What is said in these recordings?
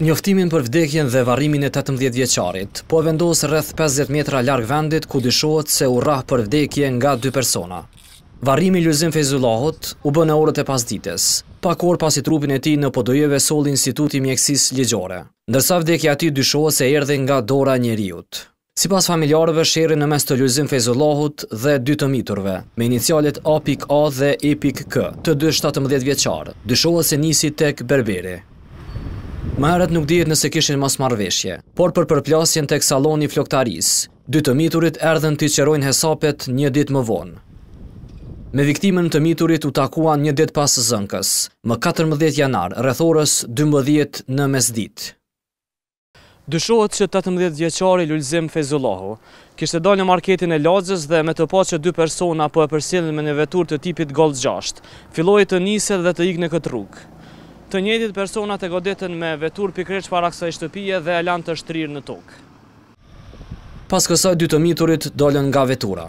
njoftimin për vdekjen dhe varrimin e 18 vjeçarit. Po vendos rreth 50 metra larg vendit ku dyshohet se u rrah për vdekje nga dy persona. Varrimi i Lyzim Feizullahut u bën në orët e pasdites, pa kohë pasi trupin e tij në podojeve solli Instituti i Mjekësisë Ligjore. Ndërsa vdekja e tij dyshohet se erdhi nga dora e njeriu. Sipas familjarëve shërrin në mes të Lyzim Feizullahut dhe dy të miturve, me inicialet A.A dhe E.K, të dy 17 vjeçar. Dyshohet se nisi tek Berberi herët nuk dihet nëse kishin mas marveshje, por për përplasjen të eksaloni floktaris, dy të miturit erdhen të i qerojnë hesapet një dit më vonë. Me viktimin të miturit u takuan një dit pas zënkës, më 14 janar, rrethorës 12 në mesdit. Dyshohet që 18 djeqari Lulzim Fezullahu, kishtë e dalë në marketin e lagës dhe me të po që dy persona po e përsilin me një vetur të tipit Gold 6, filloj të njëse dhe të ikë në këtë rrugë. Të njëtit personat e godetën me vetur për kreç para kësa i shtëpije dhe e lanë të shtrirë në tokë. Pas kësaj dy të miturit dollën nga vetura.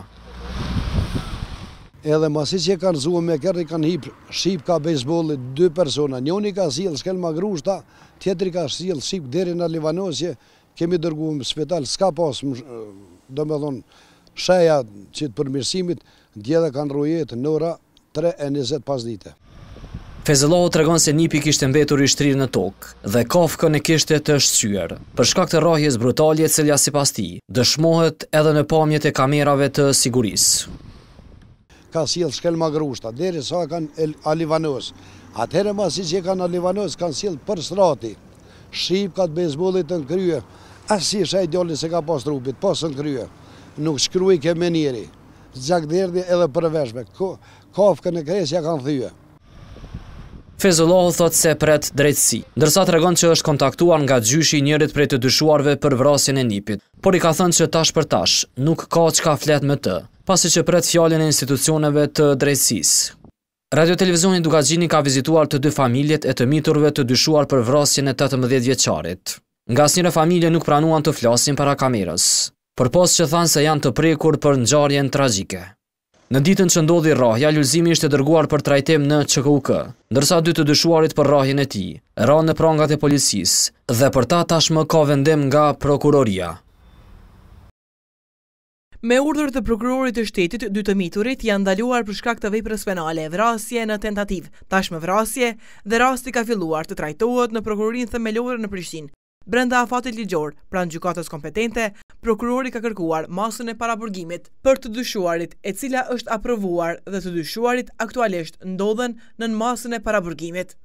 Edhe masi që kanë zuë me kërri kanë hipë, shqip ka bejzbolit dy persona. Njoni ka zilë, s'kel ma grushta, tjetëri ka zilë, shqip, dheri në Livanosje, kemi dërguëm spital, s'ka pasë, do me thonë, shaja që të përmirësimit, djede kanë rujetë në ora 3 e 20 dite. Fezëllohu të regon se nipi kishtë mbetur i shtrirë në tokë dhe kofko në kishtë të shqyër. Për shkak të rahjes brutalje cilja si pas ti, dëshmohet edhe në pamjet e kamerave të sigurisë. Ka s'jelë shkel ma grushta, deri sa kanë alivanos. Atëherë ma si që kanë alivanos, kanë s'jelë për srati. Shqip ka të bezbolit të në krye, asë isha i djollit se ka pas trupit, pas në krye. Nuk shkryi ke menjeri, zjak dherdi edhe përveshme, kofkë në kresja kanë thyë. Fezullahu thot se pret drejtësi, ndërsa të regon që është kontaktuar nga gjyshi njërit prej të dyshuarve për vrasjen e nipit, por i ka thënë që tash për tash, nuk ka që ka flet me të, pasi që pret fjallin e institucioneve të drejtësis. Radio Televizioni Dukagjini ka vizituar të dy familjet e të miturve të dyshuar për vrasjen e 18 vjeqarit. Nga asnjëra familje nuk pranuan të flasin para kamerës, përpos që thanë se janë të prekur për nxarjen tragjike. Në ditën që ndodhi rrahja, Lulzimi ishte dërguar për trajtim në ÇKUK, ndërsa dy të dyshuarit për rrahjen e tij rranë në prangat e policisë dhe për ta tashmë ka vendim nga prokuroria. Me urdhër të prokurorit të shtetit, dy të miturit janë ndaluar për shkak të veprës penale, vrasje në tentativë, tashmë vrasje dhe rasti ka filluar të trajtohet në prokurorinë themelore në Prishtinë. Brenda afatit ligjor, pranë gjukatës kompetente, prokurori ka kërkuar masën e paraburgimit për të dyshuarit e cila është aprovuar dhe të dyshuarit aktualisht ndodhen në në masën e paraburgimit.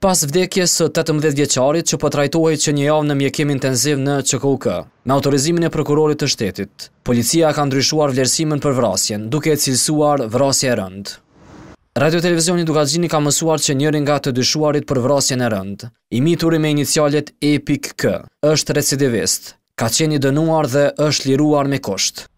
Pas vdekjes së 18 vjeqarit që pëtrajtohi po që një javë në mjekim intenziv në QKUK, me autorizimin e prokurorit të shtetit, policia ka ndryshuar vlerësimin për vrasjen, duke e cilësuar vrasje rëndë. Radio Televizioni Dukagjini ka mësuar që njërin nga të dyshuarit për vrasjen e rënd, imituri me inicialet EPIK-K, është recidivist, ka qeni dënuar dhe është liruar me kosht.